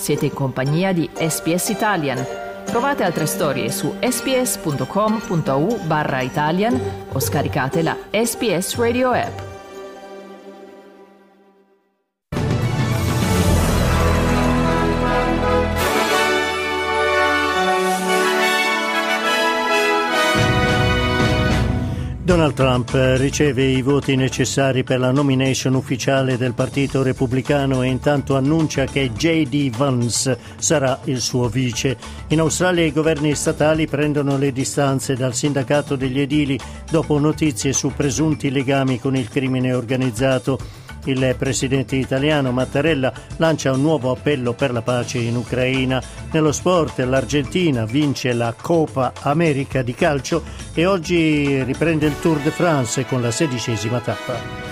Siete in compagnia di SPS Italian. Trovate altre storie su sps.com.au barra Italian o scaricate la SPS Radio app. Donald Trump riceve i voti necessari per la nomination ufficiale del Partito Repubblicano e intanto annuncia che J.D. Vance sarà il suo vice. In Australia i governi statali prendono le distanze dal sindacato degli edili dopo notizie su presunti legami con il crimine organizzato. Il presidente italiano Mattarella lancia un nuovo appello per la pace in Ucraina. Nello sport l'Argentina vince la Copa America di calcio e oggi riprende il Tour de France con la sedicesima tappa.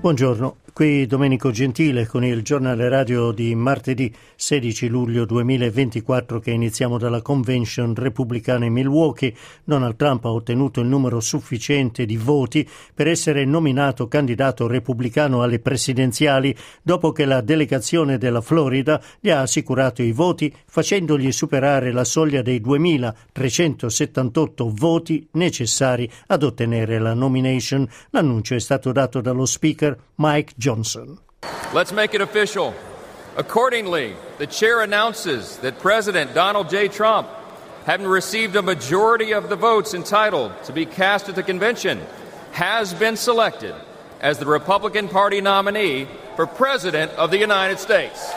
Buongiorno, qui Domenico Gentile con il giornale radio di martedì 16 luglio 2024 che iniziamo dalla convention repubblicana in Milwaukee. Donald Trump ha ottenuto il numero sufficiente di voti per essere nominato candidato repubblicano alle presidenziali dopo che la delegazione della Florida gli ha assicurato i voti facendogli superare la soglia dei 2378 voti necessari ad ottenere la nomination. L'annuncio è stato dato dallo speaker Speaker Mike Johnson. Let's make it official. Accordingly, the chair announces that President Donald J. Trump, having received a majority of the votes entitled to be cast at the convention, has been selected as the Republican Party nominee for President of the United States.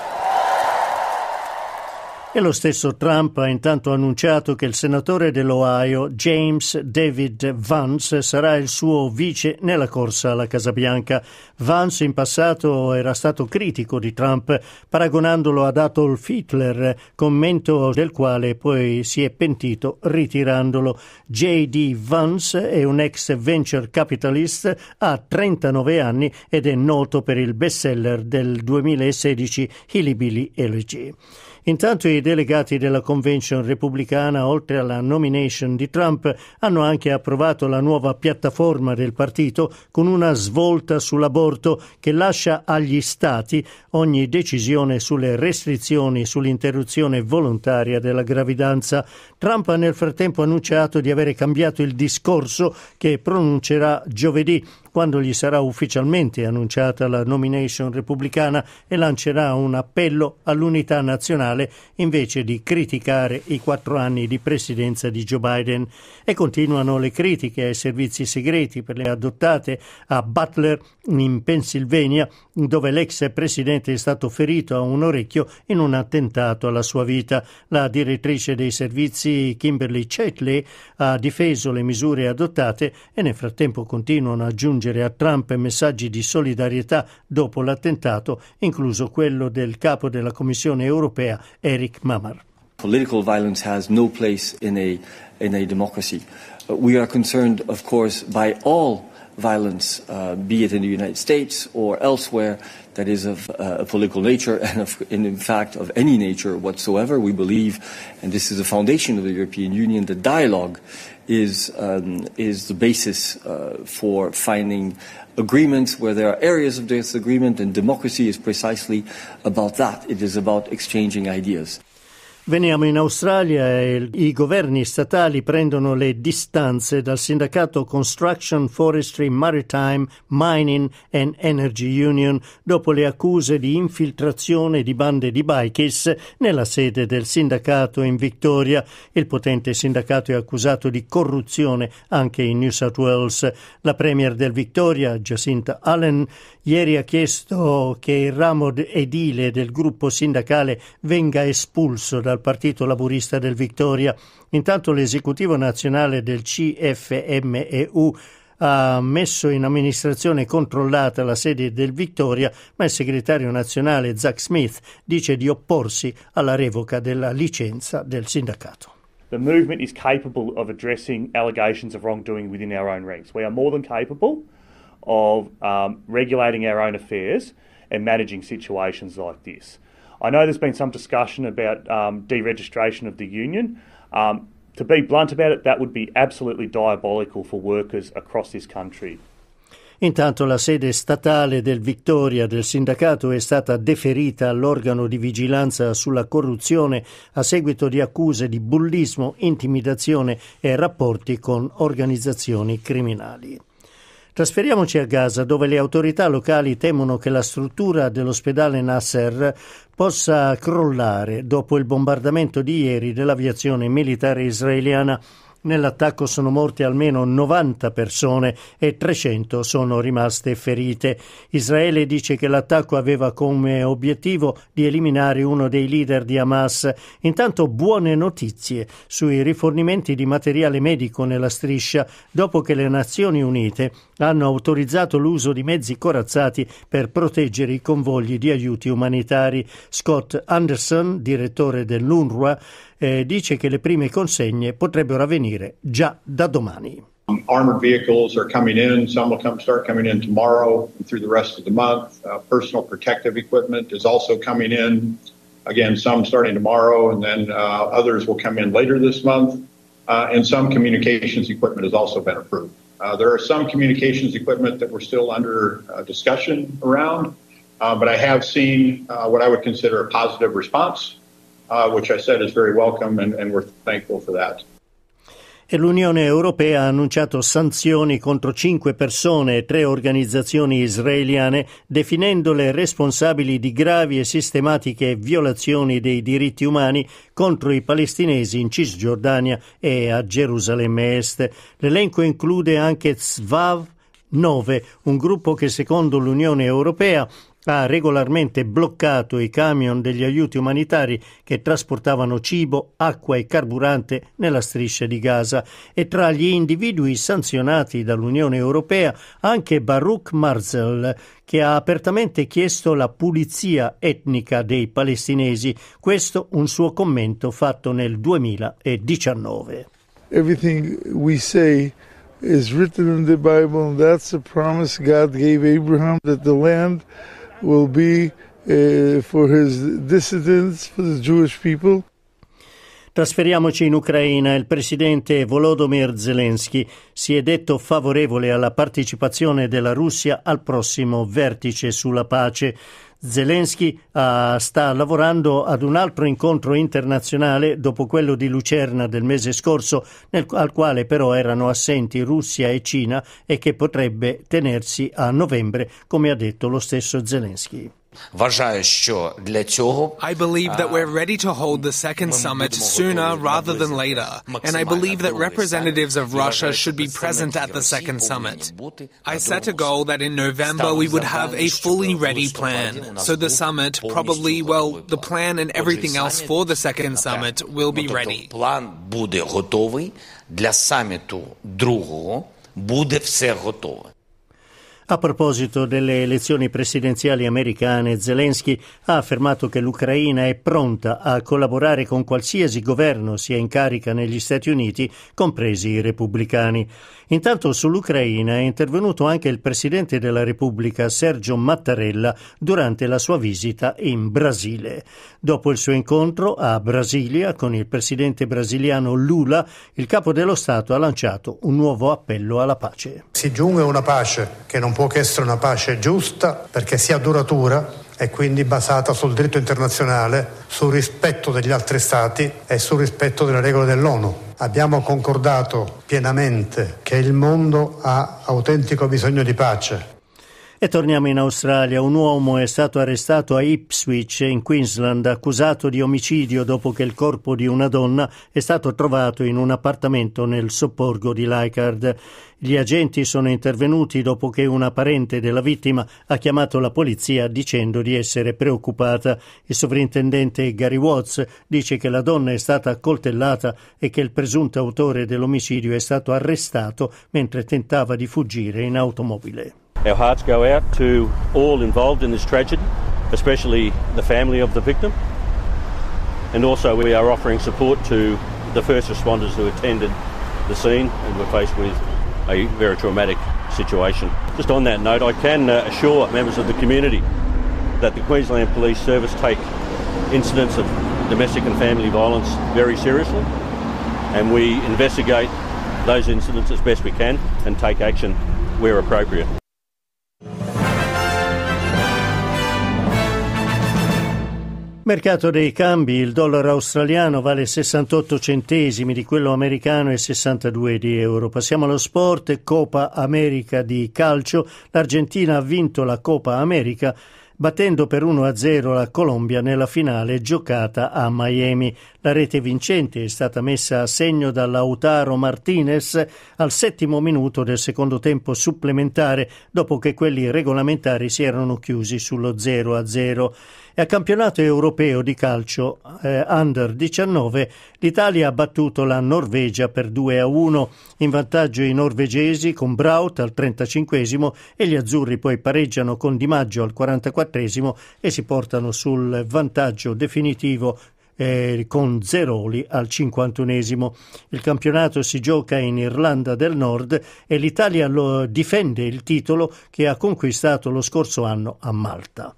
E lo stesso Trump ha intanto annunciato che il senatore dell'Ohio James David Vance sarà il suo vice nella corsa alla Casa Bianca. Vance in passato era stato critico di Trump, paragonandolo ad Adolf Hitler, commento del quale poi si è pentito ritirandolo. J.D. Vance è un ex venture capitalist, ha 39 anni ed è noto per il bestseller del 2016 Hillbilly Billy Elegy. Intanto i delegati della convention repubblicana, oltre alla nomination di Trump, hanno anche approvato la nuova piattaforma del partito con una svolta sull'aborto che lascia agli Stati ogni decisione sulle restrizioni sull'interruzione volontaria della gravidanza. Trump ha nel frattempo annunciato di avere cambiato il discorso che pronuncerà giovedì quando gli sarà ufficialmente annunciata la nomination repubblicana e lancerà un appello all'unità nazionale invece di criticare i quattro anni di presidenza di Joe Biden. E continuano le critiche ai servizi segreti per le adottate a Butler in Pennsylvania, dove l'ex presidente è stato ferito a un orecchio in un attentato alla sua vita. La direttrice dei servizi Kimberly Chetley ha difeso le misure adottate e nel frattempo continuano a aggiungere giungere a Trump messaggi di solidarietà dopo l'attentato, incluso quello del capo della Commissione europea Eric Mamar. Political violence has no place in a, in a democracy. Uh, we are concerned, of course, by all violence, uh, be it in the United States or elsewhere, that is of uh, a political nature and, of, and, in fact, of any nature whatsoever. We believe, and this is the foundation of the European Union, that dialogue is, um, is the basis uh, for finding agreements where there are areas of disagreement, and democracy is precisely about that. It is about exchanging ideas. Veniamo in Australia e i governi statali prendono le distanze dal sindacato Construction Forestry Maritime Mining and Energy Union dopo le accuse di infiltrazione di bande di bikers nella sede del sindacato in Victoria. Il potente sindacato è accusato di corruzione anche in New South Wales. La premier del Victoria, Jacinta Allen, ieri ha chiesto che il ramo edile del gruppo sindacale venga espulso da dal Partito Laburista del Victoria. Intanto l'esecutivo nazionale del CFMEU ha messo in amministrazione controllata la sede del Victoria, ma il segretario nazionale Zach Smith dice di opporsi alla revoca della licenza del sindacato. The movement is capable of addressing allegations of wrongdoing within our own ranks. We are more than capable of um, regulating our own affairs and managing situations like this. I know there's been some discussion about um, deregistration of the union. Um, to be blunt about it, that would be absolutely diabolical for workers across this country. Intanto la sede statale del Victoria del sindacato è stata deferita all'organo di vigilanza sulla corruzione a seguito di accuse di bullismo, intimidazione e rapporti con organizzazioni criminali. Trasferiamoci a Gaza, dove le autorità locali temono che la struttura dell'ospedale Nasser possa crollare dopo il bombardamento di ieri dell'aviazione militare israeliana Nell'attacco sono morte almeno 90 persone e 300 sono rimaste ferite. Israele dice che l'attacco aveva come obiettivo di eliminare uno dei leader di Hamas. Intanto buone notizie sui rifornimenti di materiale medico nella striscia dopo che le Nazioni Unite hanno autorizzato l'uso di mezzi corazzati per proteggere i convogli di aiuti umanitari. Scott Anderson, direttore dell'UNRWA, eh, dice che le prime consegne potrebbero avvenire già da domani. Um, armored vehicles are coming in. Some will come start coming in tomorrow and through the rest of the month. Uh, personal protective equipment is also coming in. Again, some starting tomorrow, and then uh, others will come in later this month. Uh, and some communications equipment has also been approved. Uh, there are some communications equipment that we're still under uh, discussion around, uh, but I have seen what I would consider a positive response uh, which I said is very welcome and, and we're thankful for that. E L'Unione Europea ha annunciato sanzioni contro cinque persone e tre organizzazioni israeliane, definendole responsabili di gravi e sistematiche violazioni dei diritti umani contro i palestinesi in Cisgiordania e a Gerusalemme Est. L'elenco include anche Zvav 9, un gruppo che secondo l'Unione Europea ha regolarmente bloccato i camion degli aiuti umanitari che trasportavano cibo, acqua e carburante nella striscia di Gaza e tra gli individui sanzionati dall'Unione Europea anche Baruch Marzel, che ha apertamente chiesto la pulizia etnica dei palestinesi. Questo un suo commento fatto nel 2019. Everything we say is written in the Bible and that's a promise God gave Abraham that the land will be uh, for his dissidents, for the Jewish people. Trasferiamoci in Ucraina. Il presidente Volodymyr Zelensky si è detto favorevole alla partecipazione della Russia al prossimo vertice sulla pace. Zelensky uh, sta lavorando ad un altro incontro internazionale dopo quello di Lucerna del mese scorso, nel, al quale però erano assenti Russia e Cina e che potrebbe tenersi a novembre, come ha detto lo stesso Zelensky. Вважаю, що для цього I believe that we're ready to hold the second summit sooner rather than later, and I believe that representatives of Russia should be present at the second summit. I set a goal that in November we would have a fully ready plan. So the summit probably well, the plan and everything else for the second summit will be ready. План буде готовий для саміту другого. Буде все готове. A proposito delle elezioni presidenziali americane, Zelensky ha affermato che l'Ucraina è pronta a collaborare con qualsiasi governo sia in carica negli Stati Uniti, compresi i repubblicani. Intanto sull'Ucraina è intervenuto anche il presidente della Repubblica Sergio Mattarella durante la sua visita in Brasile. Dopo il suo incontro a Brasilia con il presidente brasiliano Lula, il capo dello Stato ha lanciato un nuovo appello alla pace. Si giunge una pace che non non può che essere una pace giusta perché sia duratura e quindi basata sul diritto internazionale, sul rispetto degli altri Stati e sul rispetto delle regole dell'ONU. Abbiamo concordato pienamente che il mondo ha autentico bisogno di pace e torniamo in Australia. Un uomo è stato arrestato a Ipswich, in Queensland, accusato di omicidio dopo che il corpo di una donna è stato trovato in un appartamento nel sopporgo di Leichardt. Gli agenti sono intervenuti dopo che una parente della vittima ha chiamato la polizia dicendo di essere preoccupata. Il sovrintendente Gary Watts dice che la donna è stata accoltellata e che il presunto autore dell'omicidio è stato arrestato mentre tentava di fuggire in automobile. Our hearts go out to all involved in this tragedy, especially the family of the victim. And also, we are offering support to the first responders who attended the scene and were faced with a very traumatic situation. Just on that note, I can uh, assure members of the community that the Queensland Police Service take incidents of domestic and family violence very seriously and we investigate those incidents as best we can and take action where appropriate. Mercato dei cambi, il dollaro australiano vale 68 centesimi di quello americano e 62 di euro. Passiamo allo sport, Copa America di calcio, l'Argentina ha vinto la Copa America battendo per 1-0 la Colombia nella finale giocata a Miami. La rete vincente è stata messa a segno dall'Autaro Martinez al settimo minuto del secondo tempo supplementare, dopo che quelli regolamentari si erano chiusi sullo 0-0 e al campionato europeo di calcio eh, Under 19 l'Italia ha battuto la Norvegia per 2 a 1, in vantaggio i norvegesi con Braut al 35 e gli azzurri poi pareggiano con Di Maggio al 44 e si portano sul vantaggio definitivo eh, con Zeroli al 51 Il campionato si gioca in Irlanda del Nord e l'Italia difende il titolo che ha conquistato lo scorso anno a Malta.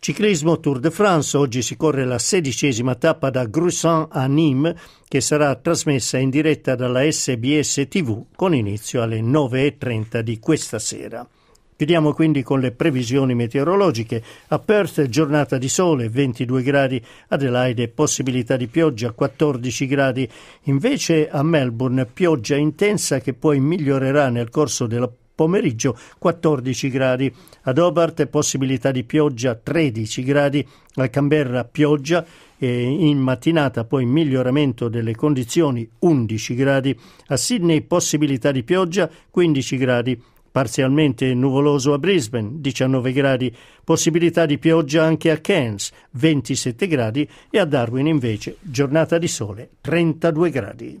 Ciclismo Tour de France, oggi si corre la sedicesima tappa da Grusan a Nîmes che sarà trasmessa in diretta dalla SBS TV con inizio alle 9.30 di questa sera. Chiudiamo quindi con le previsioni meteorologiche. A Perth giornata di sole 22 gradi, Adelaide possibilità di pioggia 14 gradi, invece a Melbourne pioggia intensa che poi migliorerà nel corso della pomeriggio 14 gradi, ad Hobart possibilità di pioggia 13 gradi, a Canberra pioggia e in mattinata poi miglioramento delle condizioni 11 gradi, a Sydney possibilità di pioggia 15 gradi, parzialmente nuvoloso a Brisbane 19 gradi, possibilità di pioggia anche a Cairns 27 gradi e a Darwin invece giornata di sole 32 gradi.